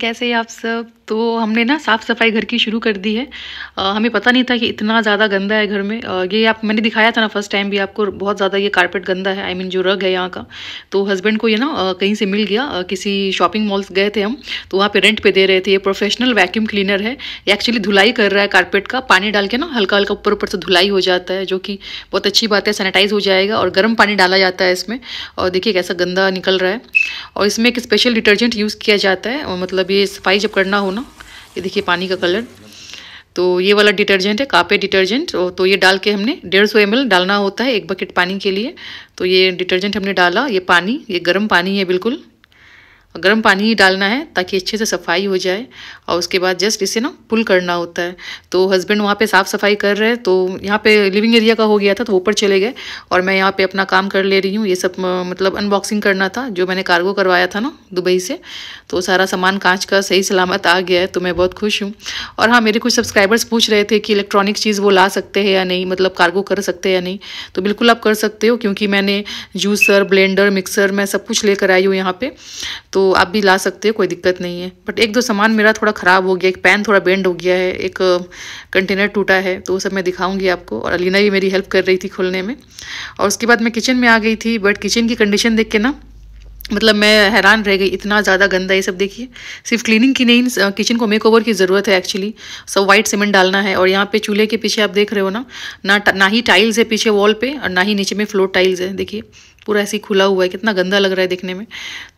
कैसे आप सब तो हमने ना साफ़ सफाई घर की शुरू कर दी है आ, हमें पता नहीं था कि इतना ज़्यादा गंदा है घर में आ, ये आप मैंने दिखाया था ना फर्स्ट टाइम भी आपको बहुत ज़्यादा ये कारपेट गंदा है आई I मीन mean, जो रग है यहाँ का तो हस्बैंड को ये ना आ, कहीं से मिल गया आ, किसी शॉपिंग मॉल्स गए थे हम तो वहाँ पर रेंट पर दे रहे थे ये प्रोफेशनल वैक्यूम क्लीनर है ये एक्चुअली धुलाई कर रहा है कारपेट का पानी डाल के ना हल्का हल्का ऊपर ऊपर से धुलाई हो जाता है जो कि बहुत अच्छी बात है सैनिटाइज हो जाएगा और गर्म पानी डाला जाता है इसमें और देखिए कैसा गंदा निकल रहा है और इसमें एक स्पेशल डिटर्जेंट यूज़ किया जाता है मतलब ये सफाई जब करना हो ना ये देखिए पानी का कलर तो ये वाला डिटर्जेंट है कापे डिटर्जेंट तो ये डाल के हमने डेढ़ सौ एम डालना होता है एक बकेट पानी के लिए तो ये डिटर्जेंट हमने डाला ये पानी ये गर्म पानी है बिल्कुल गर्म पानी ही डालना है ताकि अच्छे से सफाई हो जाए और उसके बाद जस्ट इसे ना पुल करना होता है तो हस्बैंड वहाँ पे साफ़ सफाई कर रहे हैं तो यहाँ पे लिविंग एरिया का हो गया था तो ऊपर चले गए और मैं यहाँ पे अपना काम कर ले रही हूँ ये सब मतलब अनबॉक्सिंग करना था जो मैंने कार्गो करवाया था ना दुबई से तो सारा सामान कांच का सही सलामत आ गया है तो मैं बहुत खुश हूँ और हाँ मेरे कुछ सब्सक्राइबर्स पूछ रहे थे कि इलेक्ट्रॉनिक चीज़ वो ला सकते हैं या नहीं मतलब कार्गो कर सकते हैं या नहीं तो बिल्कुल आप कर सकते हो क्योंकि मैंने जूसर ब्लेंडर मिक्सर मैं सब कुछ लेकर आई हूँ यहाँ पर तो तो आप भी ला सकते हो कोई दिक्कत नहीं है बट एक दो सामान मेरा थोड़ा ख़राब हो गया एक पैन थोड़ा बेंड हो गया है एक कंटेनर टूटा है तो वो सब मैं दिखाऊंगी आपको और अलीना भी मेरी हेल्प कर रही थी खोलने में और उसके बाद मैं किचन में आ गई थी बट किचन की कंडीशन देख के ना मतलब मैं हैरान रह गई इतना ज़्यादा गंदा ये सब देखिए सिर्फ क्लीनिंग की नहीं किचन को मेकओवर की ज़रूरत है एक्चुअली सब वाइट सीमेंट डालना है और यहाँ पे चूल्हे के पीछे आप देख रहे हो ना ना ना ही टाइल्स है पीछे वॉल पे और ना ही नीचे में फ्लोर टाइल्स है देखिए पूरा ऐसे ही खुला हुआ है कितना गंदा लग रहा है देखने में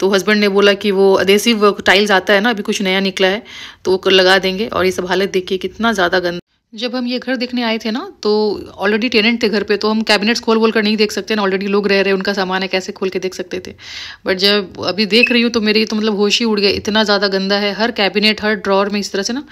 तो हस्बैंड ने बोला कि वो अदेसिव टाइल्स आता है ना अभी कुछ नया निकला है तो वो लगा देंगे और ये सब हालत देखिए कितना ज़्यादा गंदा जब हम ये घर देखने आए थे ना तो ऑलरेडी टेनेंट थे घर पे तो हम कैबिनेट्स खोल बोल कर नहीं देख सकते ना ऑलरेडी लोग रह रहे हैं उनका सामान है कैसे खोल के देख सकते थे बट जब अभी देख रही हूँ तो मेरी तो मतलब होश ही उड़ गया इतना ज़्यादा गंदा है हर कैबिनेट हर ड्रॉर में इस तरह से ना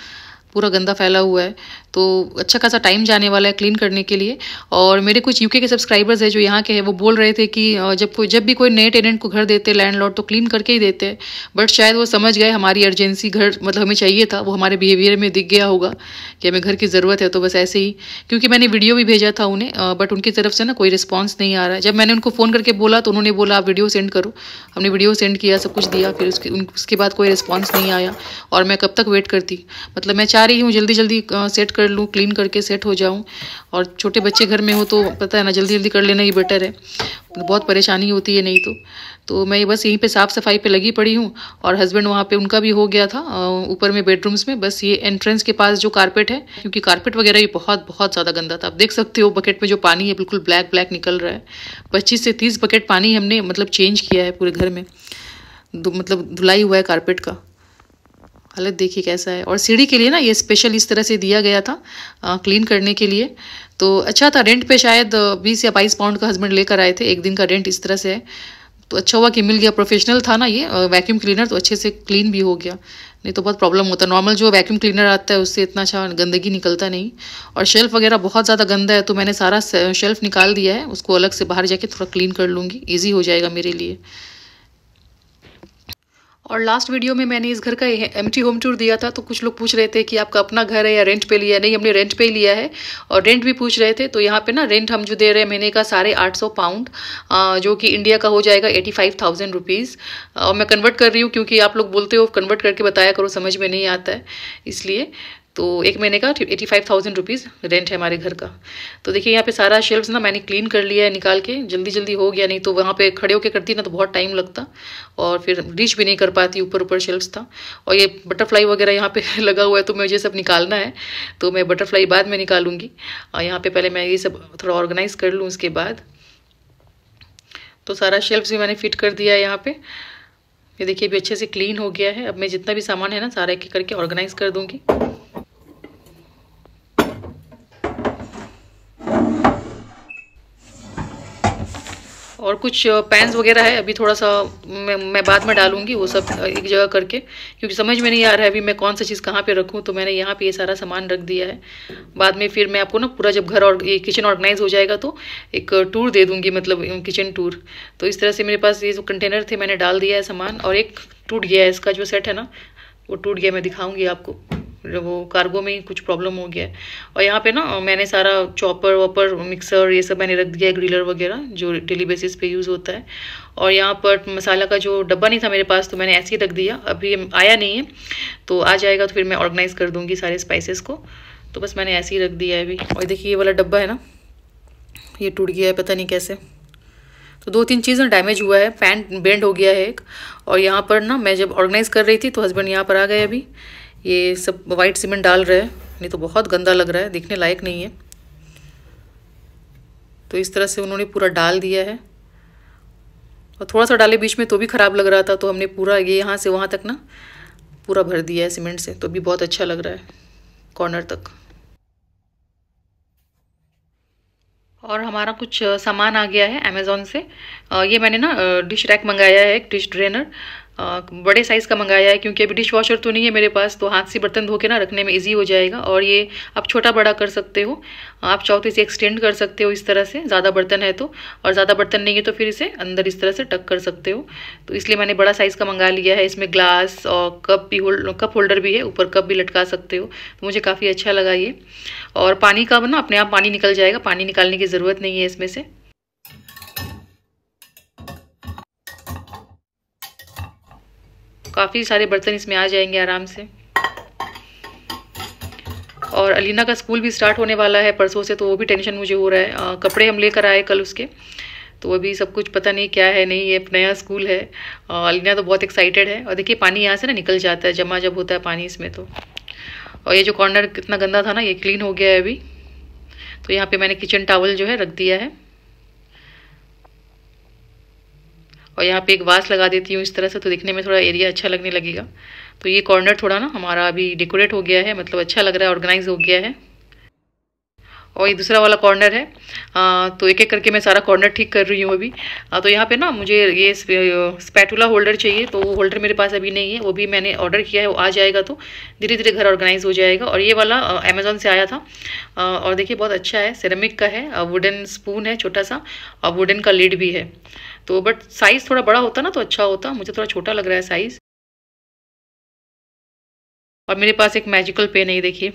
पूरा गंदा फैला हुआ है तो अच्छा खासा टाइम जाने वाला है क्लीन करने के लिए और मेरे कुछ यूके के सब्सक्राइबर्स है जो यहाँ के हैं वो बोल रहे थे कि जब कोई जब भी कोई नए टेनेंट को घर देते लैंडलॉर्ड तो क्लीन करके ही देते हैं बट शायद वो समझ गए हमारी अर्जेंसी घर मतलब हमें चाहिए था वो हमारे बिहेवियर में दिख गया होगा कि हमें घर की ज़रूरत है तो बस ऐसे ही क्योंकि मैंने वीडियो भी भेजा था उन्हें बट उनकी तरफ से ना कोई रिस्पॉन्स नहीं आ रहा है जब मैंने उनको फ़ोन करके बोला तो उन्होंने बोला आप वीडियो सेंड करो हमने वीडियो सेंड किया सब कुछ दिया फिर उसके उसके बाद कोई रिस्पॉन्स नहीं आया और मैं कब तक वेट करती मतलब मैं चाह रही हूँ जल्दी जल्दी सेट कर कर लूँ क्लीन करके सेट हो जाऊँ और छोटे बच्चे घर में हो तो पता है ना जल्दी जल्दी कर लेना ही बेटर है बहुत परेशानी होती है नहीं तो तो मैं बस यहीं पे साफ़ सफाई पे लगी पड़ी हूँ और हस्बैंड वहाँ पे उनका भी हो गया था ऊपर में बेडरूम्स में बस ये एंट्रेंस के पास जो कारपेट है क्योंकि कारपेट वगैरह ये बहुत बहुत ज़्यादा गंदा था आप देख सकते हो बकेट में जो पानी है बिल्कुल ब्लैक ब्लैक निकल रहा है पच्चीस से तीस बकेट पानी हमने मतलब चेंज किया है पूरे घर में मतलब धुलाई हुआ है कारपेट का अलग देखिए कैसा है और सीढ़ी के लिए ना ये स्पेशल इस तरह से दिया गया था आ, क्लीन करने के लिए तो अच्छा था रेंट पे शायद बीस या बाईस पाउंड का हस्बैंड लेकर आए थे एक दिन का रेंट इस तरह से है तो अच्छा हुआ कि मिल गया प्रोफेशनल था ना ये वैक्यूम क्लीनर तो अच्छे से क्लीन भी हो गया नहीं तो बहुत प्रॉब्लम होता है नॉर्मल जो वैक्यूम क्लीनर आता है उससे इतना अच्छा गंदगी निकलता नहीं और शेल्फ़ वगैरह बहुत ज़्यादा गंदा है तो मैंने सारा शेल्फ़ निकाल दिया है उसको अलग से बाहर जाके थोड़ा क्लीन कर लूँगी ईजी हो जाएगा मेरे लिए और लास्ट वीडियो में मैंने इस घर का एम होम टूर दिया था तो कुछ लोग पूछ रहे थे कि आपका अपना घर है या रेंट पे लिया है नहीं हमने रेंट पे लिया है और रेंट भी पूछ रहे थे तो यहाँ पे ना रेंट हम जो दे रहे हैं महीने का साढ़े आठ सौ पाउंड जो कि इंडिया का हो जाएगा एटी फाइव थाउजेंड रुपीज़ और मैं कन्वर्ट कर रही हूँ क्योंकि आप लोग बोलते हो कन्वर्ट करके बताया करो समझ में नहीं आता है इसलिए तो एक महीने का eighty five thousand rupees rent है हमारे घर का तो देखिए यहाँ पे सारा शेल्फ्स ना मैंने क्लीन कर लिया है निकाल के जल्दी जल्दी हो गया नहीं तो वहाँ पे खड़े होकर करती ना तो बहुत टाइम लगता और फिर रीच भी नहीं कर पाती ऊपर ऊपर शेल्फ्स था और ये बटरफ्लाई वगैरह यहाँ पे लगा हुआ है तो मुझे सब निकालना है तो मैं बटरफ्लाई बाद में निकालूंगी और यहाँ पर पहले मैं ये सब थोड़ा ऑर्गेनाइज़ कर लूँ उसके बाद तो सारा शेल्फ्स भी मैंने फिट कर दिया है यहाँ पर ये देखिए अभी अच्छे से क्लीन हो गया है अब मैं जितना भी सामान है ना सारा एक करके ऑर्गेनाइज़ कर दूँगी और कुछ पैंस वगैरह है अभी थोड़ा सा मैं मैं बाद में डालूंगी वो सब एक जगह करके क्योंकि समझ में नहीं आ रहा है अभी मैं कौन सा चीज़ कहाँ पे रखूँ तो मैंने यहाँ पे ये यह सारा सामान रख दिया है बाद में फिर मैं आपको ना पूरा जब घर और ये किचन ऑर्गेनाइज हो जाएगा तो एक टूर दे दूँगी मतलब किचन टूर तो इस तरह से मेरे पास ये जो कंटेनर थे मैंने डाल दिया है सामान और एक टूट गया है इसका जो सेट है ना वो टूट गया मैं दिखाऊँगी आपको वो कार्गो में कुछ प्रॉब्लम हो गया है और यहाँ पे ना मैंने सारा चॉपर वॉपर मिक्सर ये सब मैंने रख दिया है ग्रिलर वगैरह जो डेली बेसिस पे यूज़ होता है और यहाँ पर मसाला का जो डब्बा नहीं था मेरे पास तो मैंने ऐसे ही रख दिया अभी आया नहीं है तो आ जाएगा तो फिर मैं ऑर्गेनाइज़ कर दूँगी सारे स्पाइसिस को तो बस मैंने ऐसे ही रख दिया है अभी और देखिए ये वाला डब्बा है ना ये टूट गया है पता नहीं कैसे तो दो तीन चीज़ ना डैमेज हुआ है फैन बेंड हो गया है एक और यहाँ पर ना मैं जब ऑर्गेनाइज़ कर रही थी तो हस्बैंड यहाँ पर आ गए अभी ये सब वाइट सीमेंट डाल रहे हैं नहीं तो बहुत गंदा लग रहा है दिखने लायक नहीं है तो इस तरह से उन्होंने पूरा डाल दिया है और थोड़ा सा डाले बीच में तो भी ख़राब लग रहा था तो हमने पूरा ये यहाँ से वहाँ तक ना पूरा भर दिया है सीमेंट से तो भी बहुत अच्छा लग रहा है कॉर्नर तक और हमारा कुछ सामान आ गया है अमेज़ोन से ये मैंने ना डिश रैक मंगाया है एक डिश ड्रेनर बड़े साइज़ का मंगाया है क्योंकि अभी डिश वॉशर तो नहीं है मेरे पास तो हाथ से बर्तन धो के ना रखने में इजी हो जाएगा और ये आप छोटा बड़ा कर सकते हो आप चाहो तो इसे एक्सटेंड कर सकते हो इस तरह से ज़्यादा बर्तन है तो और ज़्यादा बर्तन नहीं है तो फिर इसे अंदर इस तरह से टक कर सकते हो तो इसलिए मैंने बड़ा साइज़ का मंगा लिया है इसमें ग्लास और कप भी होल्ड कप होल्डर भी है ऊपर कप भी लटका सकते हो तो मुझे काफ़ी अच्छा लगा ये और पानी का ना अपने आप पानी निकल जाएगा पानी निकालने की ज़रूरत नहीं है इसमें से काफ़ी सारे बर्तन इसमें आ जाएंगे आराम से और अलीना का स्कूल भी स्टार्ट होने वाला है परसों से तो वो भी टेंशन मुझे हो रहा है आ, कपड़े हम लेकर आए कल उसके तो अभी सब कुछ पता नहीं क्या है नहीं ये नया स्कूल है आ, अलीना तो बहुत एक्साइटेड है और देखिए पानी यहाँ से ना निकल जाता है जमा जब होता है पानी इसमें तो और ये जो कॉर्नर कितना गंदा था ना ये क्लीन हो गया है अभी तो यहाँ पर मैंने किचन टावल जो है रख दिया है और यहाँ पे एक वास लगा देती हूँ इस तरह से तो दिखने में थोड़ा एरिया अच्छा लगने लगेगा तो ये कॉर्नर थोड़ा ना हमारा अभी डेकोरेट हो गया है मतलब अच्छा लग रहा है ऑर्गेनाइज हो गया है और ये दूसरा वाला कॉर्नर है आ, तो एक एक करके मैं सारा कॉर्नर ठीक कर रही हूँ अभी आ, तो यहाँ पे ना मुझे ये स्पैटूला होल्डर चाहिए तो वो होल्डर मेरे पास अभी नहीं है वो भी मैंने ऑर्डर किया है वो आ जाएगा तो धीरे धीरे घर ऑर्गेनाइज हो जाएगा और ये वाला अमेज़ोन से आया था आ, और देखिए बहुत अच्छा है सिरेमिक का है वुडन स्पून है छोटा सा और वुडन का लीड भी है तो बट साइज़ थोड़ा बड़ा होता ना तो अच्छा होता मुझे थोड़ा छोटा लग रहा है साइज़ और मेरे पास एक मैजिकल पेन है देखिए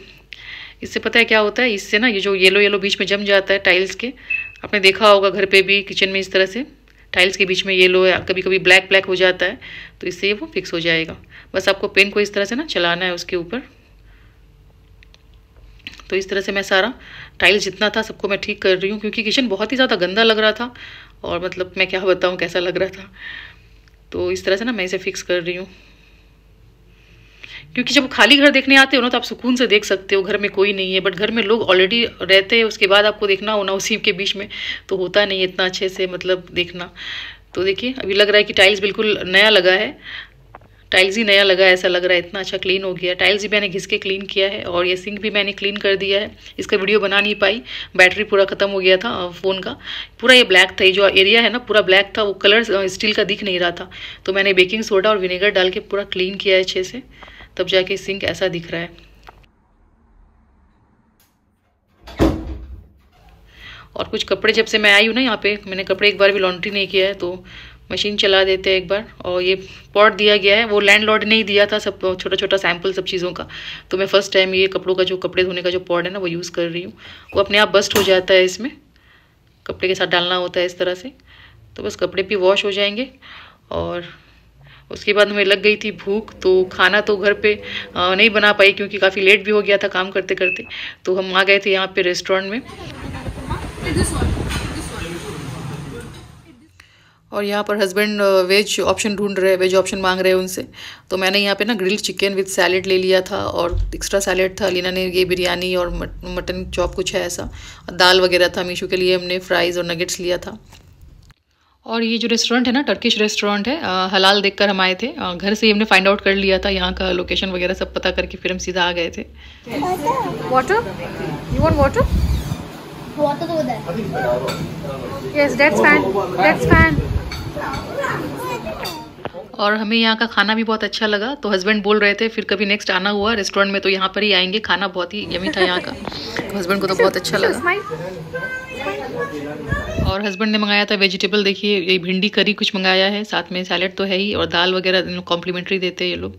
इससे पता है क्या होता है इससे ना ये जो येलो येलो बीच में जम जाता है टाइल्स के आपने देखा होगा घर पे भी किचन में इस तरह से टाइल्स के बीच में येलो या कभी कभी ब्लैक ब्लैक हो जाता है तो इससे वो फिक्स हो जाएगा बस आपको पेन को इस तरह से ना चलाना है उसके ऊपर तो इस तरह से मैं सारा टाइल्स जितना था सबको मैं ठीक कर रही हूँ क्योंकि किचन बहुत ही ज़्यादा गंदा लग रहा था और मतलब मैं क्या बताऊँ कैसा लग रहा था तो इस तरह से ना मैं इसे फिक्स कर रही हूँ क्योंकि जब खाली घर देखने आते हो ना तो आप सुकून से देख सकते हो घर में कोई नहीं है बट घर में लोग ऑलरेडी रहते हैं उसके बाद आपको देखना होना उसी के बीच में तो होता नहीं है इतना अच्छे से मतलब देखना तो देखिए अभी लग रहा है कि टाइल्स बिल्कुल नया लगा है टाइल्स ही नया लगा ऐसा लग रहा है इतना अच्छा क्लीन हो गया टाइल्स भी मैंने घिस के क्लीन किया है और ये सिंक भी मैंने क्लीन कर दिया है इसका वीडियो हाँ। बना नहीं पाई बैटरी पूरा ख़त्म हो गया था फ़ोन का पूरा ये ब्लैक था ये जो एरिया है ना पूरा ब्लैक था वो कलर स्टील का दिख नहीं रहा था तो मैंने बेकिंग सोडा और विनेगर डाल के पूरा क्लीन किया है अच्छे से तब जाके सिंक ऐसा दिख रहा है और कुछ कपड़े जब से मैं आई हूँ ना यहाँ पे मैंने कपड़े एक बार भी लॉन्ड्री नहीं किया है तो मशीन चला देते हैं एक बार और ये पॉट दिया गया है वो लैंड लॉर्ड ने ही दिया था सब छोटा छोटा सैम्पल सब चीज़ों का तो मैं फर्स्ट टाइम ये कपड़ों का जो कपड़े धोने का जो पॉट है ना वो यूज़ कर रही हूँ वो अपने आप बस्ट हो जाता है इसमें कपड़े के साथ डालना होता है इस तरह से तो बस कपड़े भी वॉश हो जाएंगे और उसके बाद हमें लग गई थी भूख तो खाना तो घर पे नहीं बना पाई क्योंकि काफ़ी लेट भी हो गया था काम करते करते तो हम आ गए थे यहाँ पे रेस्टोरेंट में और यहाँ पर हस्बैंड वेज ऑप्शन ढूंढ रहे हैं वेज ऑप्शन मांग रहे हैं उनसे तो मैंने यहाँ पे ना ग्रिल्ड चिकन विद सैलेड ले लिया था और एक्स्ट्रा सैलेड था लीना ने ये बिरयानी और मटन चॉप कुछ है ऐसा दाल वगैरह था मीशो के लिए हमने फ्राइज़ और नगेट्स लिया था और ये जो रेस्टोरेंट है ना टर्किश रेस्टोरेंट है आ, हलाल देख हम आए थे आ, uh, घर से हमने फाइंड आउट कर लिया था यहाँ का लोकेशन वगैरह सब पता करके फिर हम सीधा आ गए थे water you want water water तो और हमें यहाँ का खाना भी बहुत अच्छा लगा तो हस्बैंड बोल रहे थे फिर कभी नेक्स्ट आना हुआ रेस्टोरेंट में तो यहाँ पर ही आएंगे खाना बहुत ही यमी था यहाँ का तो हस्बैंड को तो बहुत अच्छा लगा और हस्बैंड ने मंगाया था वेजिटेबल देखिए ये भिंडी करी कुछ मंगाया है साथ में सैलड तो है ही और दाल वगैरह कॉम्प्लीमेंट्री देते हैं ये लोग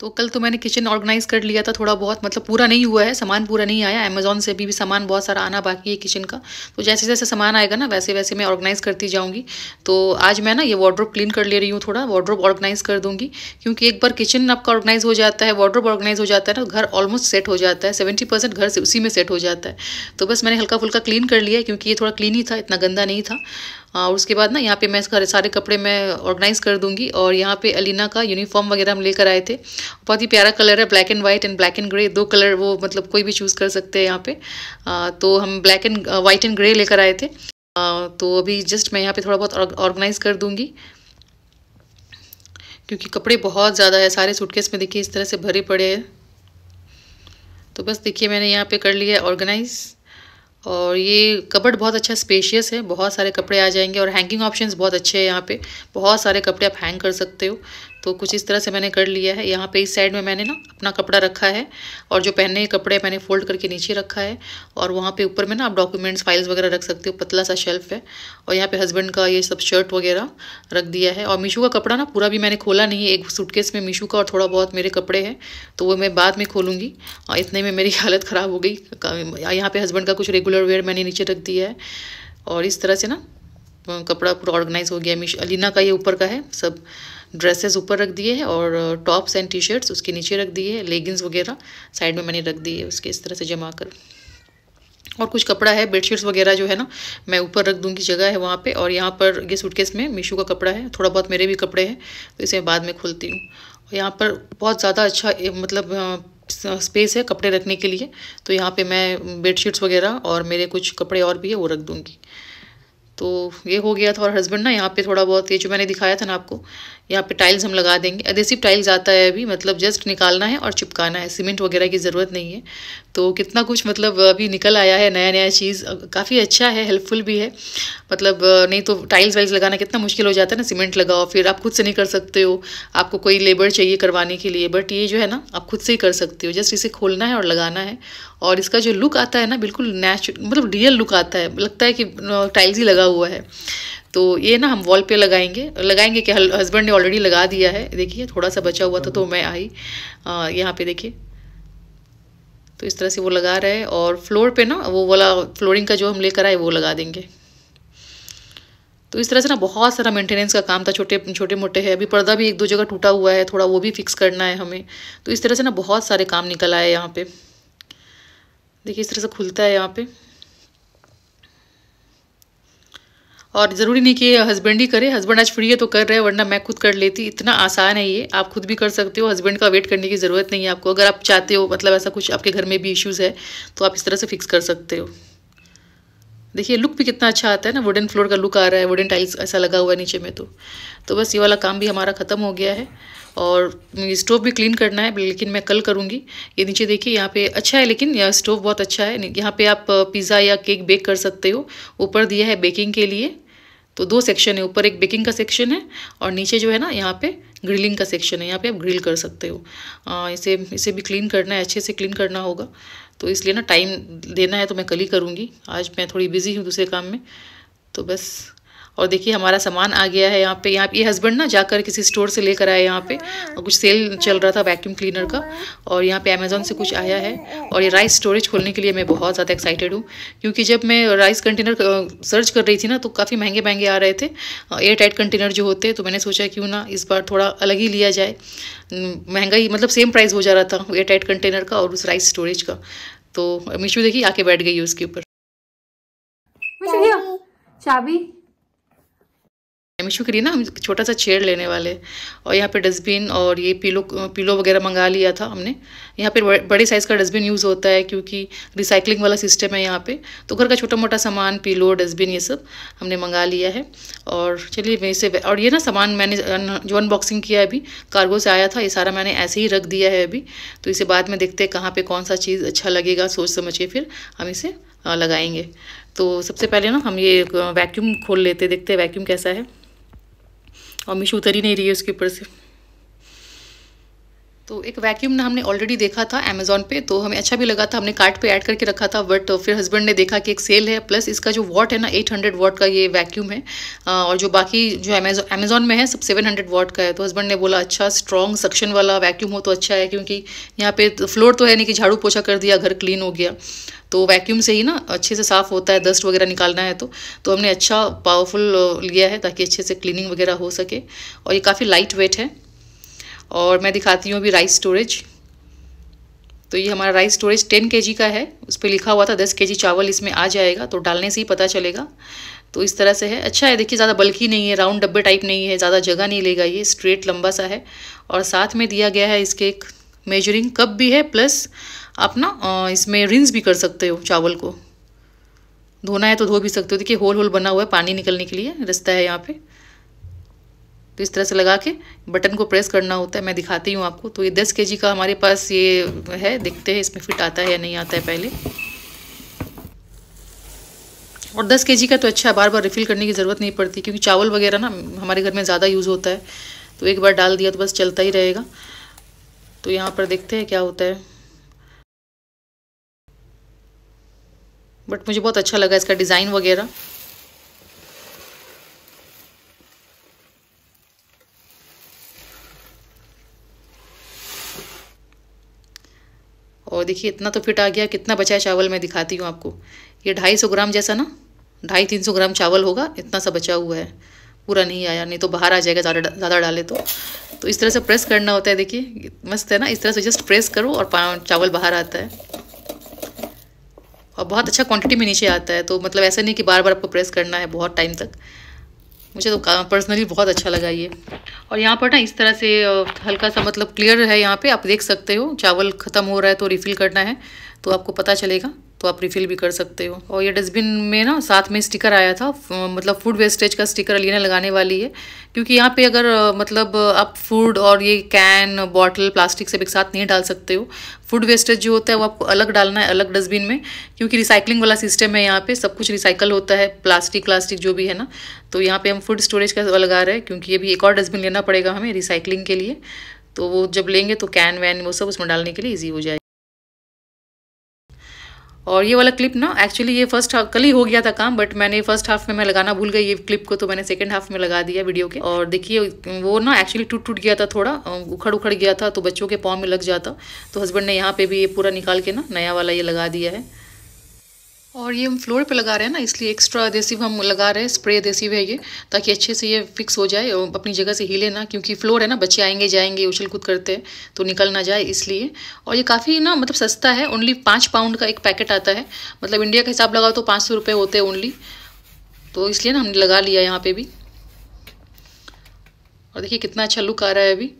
तो कल तो मैंने किचन ऑर्गेनाइज़ कर लिया था थोड़ा बहुत मतलब पूरा नहीं हुआ है सामान पूरा नहीं आया अमेज़ोन से भी, भी सामान बहुत सारा आना बाकी है किचन का तो जैसे जैसे सामान आएगा ना वैसे वैसे मैं ऑर्गेनाइज़ करती जाऊँगी तो आज मैं ना ये वार्ड्रोप क्लीन कर ले रही हूँ थोड़ा वार्ड्रोप ऑर्गेनाइज़ कर दूँगी क्योंकि एक बार किचन आपका ऑर्गेनाइज़ हो जाता है वार्ड्रोप ऑर्गेनाइज़ हो जाता है ना घर ऑलमोस्ट सेट हो जाता है सेवेंटी घर से उसी में सेट हो जाता है तो बस मैंने हल्का फुल्का क्लीन कर लिया क्योंकि ये थोड़ा क्लीन ही था इतना गंदा नहीं था और हाँ, उसके बाद ना यहाँ पे मैं इसका सारे कपड़े मैं ऑर्गेनाइज़ कर दूंगी और यहाँ पे अलीना का यूनिफॉर्म वगैरह हम लेकर आए थे बहुत ही प्यारा कलर है black and white and black and grey दो कलर वो मतलब कोई भी चूज़ कर सकते हैं यहाँ पे आ, तो हम black and white and grey लेकर आए थे आ, तो अभी जस्ट मैं यहाँ पर थोड़ा बहुत ऑर्गेनाइज़ कर दूँगी क्योंकि कपड़े बहुत ज़्यादा है सारे सूटकेस में देखिए इस तरह से भरे पड़े हैं तो बस देखिए मैंने यहाँ पर कर लिया ऑर्गेनाइज़ और ये कपड़ बहुत अच्छा स्पेशियस है बहुत सारे कपड़े आ जाएंगे और हैंगिंग ऑप्शंस बहुत अच्छे हैं यहाँ पे बहुत सारे कपड़े आप हैंग कर सकते हो तो कुछ इस तरह से मैंने कर लिया है यहाँ पे इस साइड में मैंने ना अपना कपड़ा रखा है और जो पहने कपड़े मैंने फोल्ड करके नीचे रखा है और वहाँ पे ऊपर में ना आप डॉक्यूमेंट्स फाइल्स वगैरह रख सकते हो पतला सा शेल्फ है और यहाँ पे हस्बैंड का ये सब शर्ट वगैरह रख दिया है और मीशू का कपड़ा ना पूरा भी मैंने खोला नहीं एक सूटकेस में मीशू का और थोड़ा बहुत मेरे कपड़े हैं तो वो मैं बाद में खोलूँगी और इतने में मेरी हालत ख़राब हो गई यहाँ पर हस्बैंड का कुछ रेगुलर वेयर मैंने नीचे रख दिया है और इस तरह से ना कपड़ा पूरा ऑर्गेनाइज हो गया मीशू अलीना का ये ऊपर का है सब ड्रेसेस ऊपर रख दिए हैं और टॉप्स एंड टी शर्ट्स उसके नीचे रख दिए हैं लेगिंग्स वगैरह साइड में मैंने रख दिए उसके इस तरह से जमा कर और कुछ कपड़ा है बेडशीट्स वगैरह जो है ना मैं ऊपर रख दूँगी जगह है वहाँ पे और यहाँ पर ये सूटकेस में मीशो का कपड़ा है थोड़ा बहुत मेरे भी कपड़े हैं तो इसे बाद में खोलती हूँ और यहाँ पर बहुत ज़्यादा अच्छा मतलब स्पेस है कपड़े रखने के लिए तो यहाँ पर मैं बेडशीट्स वगैरह और मेरे कुछ कपड़े और भी है वो रख दूँगी तो ये हो गया था और हस्बैंड ना यहाँ पे थोड़ा बहुत ये जो मैंने दिखाया था ना आपको यहाँ पे टाइल्स हम लगा देंगे एडेसिव टाइल्स आता है अभी मतलब जस्ट निकालना है और चिपकाना है सीमेंट वगैरह की ज़रूरत नहीं है तो कितना कुछ मतलब अभी निकल आया है नया नया चीज़ काफ़ी अच्छा है हेल्पफुल भी है मतलब नहीं तो टाइल्स वाइल्स लगाना कितना मुश्किल हो जाता है ना सीमेंट लगाओ फिर आप खुद से नहीं कर सकते हो आपको कोई लेबर चाहिए करवाने के लिए बट ये जो है ना आप खुद से ही कर सकते हो जस्ट इसे खोलना है और लगाना है और इसका जो लुक आता है ना बिल्कुल नेचुरल मतलब रियल लुक आता है लगता है कि टाइल्स ही लगा हुआ है तो ये ना हम वॉल पे लगाएंगे लगाएंगे कि हस्बैंड ने ऑलरेडी लगा दिया है देखिए थोड़ा सा बचा हुआ था तो मैं आई यहाँ पे देखिए तो इस तरह से वो लगा रहे हैं और फ्लोर पे ना वो वाला फ्लोरिंग का जो हम लेकर आए वो लगा देंगे तो इस तरह से ना बहुत सारा मेंटेनेंस का काम था छोटे छोटे मोटे है अभी पर्दा भी एक दो जगह टूटा हुआ है थोड़ा वो भी फिक्स करना है हमें तो इस तरह से ना बहुत सारे काम निकल आए यहाँ पे देखिए इस तरह से खुलता है यहाँ पे और ज़रूरी नहीं कि हस्बैंड ही करे हस्बैंड आज फ्री है तो कर रहे हैं वरना मैं खुद कर लेती इतना आसान है ये आप खुद भी कर सकते हो हस्बैंड का वेट करने की ज़रूरत नहीं है आपको अगर आप चाहते हो मतलब ऐसा कुछ आपके घर में भी इश्यूज़ है तो आप इस तरह से फिक्स कर सकते हो देखिए लुक भी कितना अच्छा आता है ना वुडन फ्लोर का लुक आ रहा है वुडन टाइल्स ऐसा लगा हुआ है नीचे में तो तो बस ये वाला काम भी हमारा ख़त्म हो गया है और स्टोव भी क्लीन करना है लेकिन मैं कल करूँगी ये नीचे देखिए यहाँ पे अच्छा है लेकिन यह स्टोव बहुत अच्छा है यहाँ पे आप पिज़्ज़ा या केक बेक कर सकते हो ऊपर दिया है बेकिंग के लिए तो दो सेक्शन है ऊपर एक बेकिंग का सेक्शन है और नीचे जो है ना यहाँ पे ग्रिलिंग का सेक्शन है यहाँ पे आप ग्रिल कर सकते हो आ, इसे इसे भी क्लीन करना है अच्छे से क्लीन करना होगा तो इसलिए ना टाइम देना है तो मैं कल ही करूँगी आज मैं थोड़ी बिज़ी हूँ दूसरे काम में तो बस और देखिए हमारा सामान आ गया है यहाँ पे यहाँ ये हस्बैंड ना जाकर किसी स्टोर से लेकर आए यहाँ पे और कुछ सेल चल रहा था वैक्यूम क्लीनर का और यहाँ पे अमेज़ोन से कुछ आया है और ये राइस स्टोरेज खोलने के लिए मैं बहुत ज़्यादा एक्साइटेड हूँ क्योंकि जब मैं राइस कंटेनर सर्च कर रही थी ना तो काफ़ी महंगे महंगे आ रहे थे एयर टाइट कंटेनर जो होते तो मैंने सोचा क्यों ना इस बार थोड़ा अलग ही लिया जाए महंगा ही मतलब सेम प्राइस हो जा रहा था एयर टाइट कंटेनर का और उस राइस स्टोरेज का तो मीशू देखिए आके बैठ गई है उसके ऊपर चाबी मिशू के लिए ना हम छोटा सा चेयर लेने वाले और यहाँ पे डस्टबिन और ये पीलो पीलो वगैरह मंगा लिया था हमने यहाँ पे बड़े साइज़ का डस्टबिन यूज़ होता है क्योंकि रिसाइकलिंग वाला सिस्टम है यहाँ पे तो घर का छोटा मोटा सामान पीलो डस्टबिन ये सब हमने मंगा लिया है और चलिए मैं इसे और ये ना सामान मैंने जो अनबॉक्सिंग किया है अभी कार्गो से आया था ये सारा मैंने ऐसे ही रख दिया है अभी तो इसे बाद में देखते हैं कहाँ पर कौन सा चीज़ अच्छा लगेगा सोच समझ के फिर हम इसे लगाएंगे तो सबसे पहले ना हम ये वैक्यूम खोल लेते देखते हैं वैक्यूम कैसा है और मिश उतर ही नहीं रही है उसके ऊपर से तो एक वैक्यूम ना हमने ऑलरेडी देखा था अमेजोन पे तो हमें अच्छा भी लगा था हमने कार्ट पे ऐड करके रखा था बट फिर हस्बैंड ने देखा कि एक सेल है प्लस इसका जो वॉट है ना 800 हंड्रेड वॉट का ये वैक्यूम है और जो बाकी जो अमेजोन अमेजोन में है सब 700 हंड्रेड वॉट का है तो हस्बैंड ने बोला अच्छा स्ट्रॉन्ग सक्शन वाला वैक्यूम हो तो अच्छा है क्योंकि यहाँ पे फ्लोर तो है नहीं कि झाड़ू पोछा कर दिया घर क्लीन हो गया तो वैक्यूम से ही ना अच्छे से साफ़ होता है डस्ट वगैरह निकालना है तो तो हमने अच्छा पावरफुल uh, लिया है ताकि अच्छे से क्लीनिंग वगैरह हो सके और ये काफ़ी लाइट वेट है और मैं दिखाती हूँ अभी राइस स्टोरेज तो ये हमारा राइस स्टोरेज टेन के का है उस पर लिखा हुआ था दस के चावल इसमें आ जाएगा तो डालने से ही पता चलेगा तो इस तरह से है अच्छा है देखिए ज़्यादा बल्कि नहीं है राउंड डब्बे टाइप नहीं है ज़्यादा जगह नहीं लेगा ये स्ट्रेट लंबा सा है और साथ में दिया गया है इसके एक मेजरिंग कप भी है प्लस आप ना इसमें रिंस भी कर सकते हो चावल को धोना है तो धो भी सकते हो देखिए होल होल बना हुआ है पानी निकलने के लिए रस्ता है यहाँ पे तो इस तरह से लगा के बटन को प्रेस करना होता है मैं दिखाती हूँ आपको तो ये दस के का हमारे पास ये है देखते हैं इसमें फिट आता है या नहीं आता है पहले और 10 के का तो अच्छा बार बार रिफ़िल करने की ज़रूरत नहीं पड़ती क्योंकि चावल वगैरह ना हमारे घर में ज़्यादा यूज़ होता है तो एक बार डाल दिया तो बस चलता ही रहेगा तो यहाँ पर देखते हैं क्या होता है बट मुझे बहुत अच्छा लगा इसका डिज़ाइन वगैरह और देखिए इतना तो फिट आ गया कितना बचा है चावल मैं दिखाती हूँ आपको ये ढाई सौ ग्राम जैसा ना ढाई तीन सौ ग्राम चावल होगा इतना सा बचा हुआ है पूरा नहीं आया नहीं तो बाहर आ जाएगा ज़्यादा ज़्यादा डाले तो तो इस तरह से प्रेस करना होता है देखिए मस्त है ना इस तरह से जस्ट प्रेस करो और चावल बाहर आता है और बहुत अच्छा क्वांटिटी में नीचे आता है तो मतलब ऐसा नहीं कि बार बार आपको प्रेस करना है बहुत टाइम तक मुझे तो पर्सनली बहुत अच्छा लगा ये और यहाँ पर ना इस तरह से हल्का सा मतलब क्लियर है यहाँ पर आप देख सकते हो चावल ख़त्म हो रहा है तो रिफ़िल करना है तो आपको पता चलेगा तो आप रिफिल भी कर सकते हो और ये डस्टबिन में ना साथ में स्टिकर आया था मतलब फूड वेस्टेज का स्टिकर अलीना लगाने वाली है क्योंकि यहाँ पे अगर मतलब आप फूड और ये कैन बॉटल प्लास्टिक सब एक साथ नहीं डाल सकते हो फूड वेस्टेज जो होता है वो आपको अलग डालना है अलग डस्टबिन में क्योंकि रिसाइकलिंग वाला सिस्टम है यहाँ पे सब कुछ रिसाइकल होता है प्लास्टिक प्लास्टिक जो भी है ना तो यहाँ पे हम फूड स्टोरेज का लगा रहे हैं क्योंकि ये भी एक और डस्टबिन लेना पड़ेगा हमें रिसाइकलिंग के लिए तो वो जब लेंगे तो कैन वैन वो सब उसमें डालने के लिए ईजी हो जाएगा और ये वाला क्लिप ना एक्चुअली ये फर्स्ट हाफ कल ही हो गया था काम बट मैंने फर्स्ट हाफ में मैं लगाना भूल गई ये क्लिप को तो मैंने सेकंड हाफ में लगा दिया वीडियो के और देखिए वो ना एक्चुअली टूट टूट गया था थोड़ा उखड़ उखड़ गया था तो बच्चों के पाँव में लग जाता तो हस्बैंड ने यहाँ पे भी ये पूरा निकाल के ना नया वाला ये लगा दिया है और ये हम फ्लोर पे लगा रहे हैं ना इसलिए एक्स्ट्रा एदेसिव हम लगा रहे हैं स्प्रे एदेसिव है ये ताकि अच्छे से ये फिक्स हो जाए और अपनी जगह से हिले ना क्योंकि फ्लोर है ना बच्चे आएंगे जाएंगे उछल कूद करते हैं तो निकल ना जाए इसलिए और ये काफ़ी ना मतलब सस्ता है ओनली पाँच पाउंड का एक पैकेट आता है मतलब इंडिया का हिसाब लगाओ तो पाँच सौ रुपये होते हैं ओनली तो इसलिए ना हमने लगा लिया यहाँ पर भी और देखिए कितना अच्छा लुक आ रहा है अभी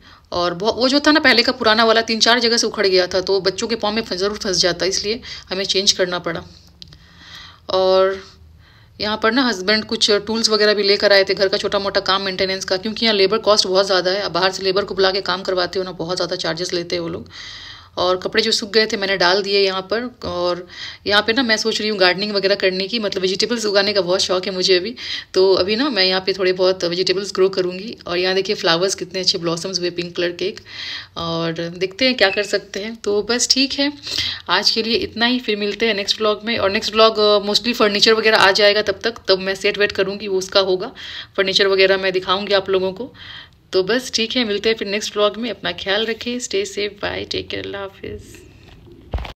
और वो जो था ना पहले का पुराना वाला तीन चार जगह से उखड़ गया था तो बच्चों के पाँव में ज़रूर फंस जाता इसलिए हमें चेंज करना पड़ा और यहाँ पर ना हस्बैंड कुछ टूल्स वगैरह भी लेकर आए थे घर का छोटा मोटा काम मेंटेनेंस का क्योंकि यहाँ लेबर कॉस्ट बहुत ज़्यादा है बाहर से लेबर को बुला के काम करवाते हो ना बहुत ज़्यादा चार्जेस लेते हैं वो लोग और कपड़े जो सूख गए थे मैंने डाल दिए यहाँ पर और यहाँ पे ना मैं सोच रही हूँ गार्डनिंग वगैरह करने की मतलब वेजिटेबल्स उगाने का बहुत शौक है मुझे अभी तो अभी ना मैं यहाँ पे थोड़े बहुत वेजिटेबल्स ग्रो करूँगी और यहाँ देखिए फ्लावर्स कितने अच्छे ब्लॉसम्स हुए पिंक कलर के और देखते हैं क्या कर सकते हैं तो बस ठीक है आज के लिए इतना ही फिर मिलते हैं नेक्स्ट ब्लॉग में और नेक्स्ट ब्लॉग मोस्टली फर्नीचर वगैरह आ जाएगा तब तक तब मैं सेट वेट करूँगी वो उसका होगा फर्नीचर वगैरह मैं दिखाऊँगी आप लोगों को तो बस ठीक है मिलते हैं फिर नेक्स्ट ब्लॉग में अपना ख्याल रखें stay safe bye take care अल्लाह हाफिज़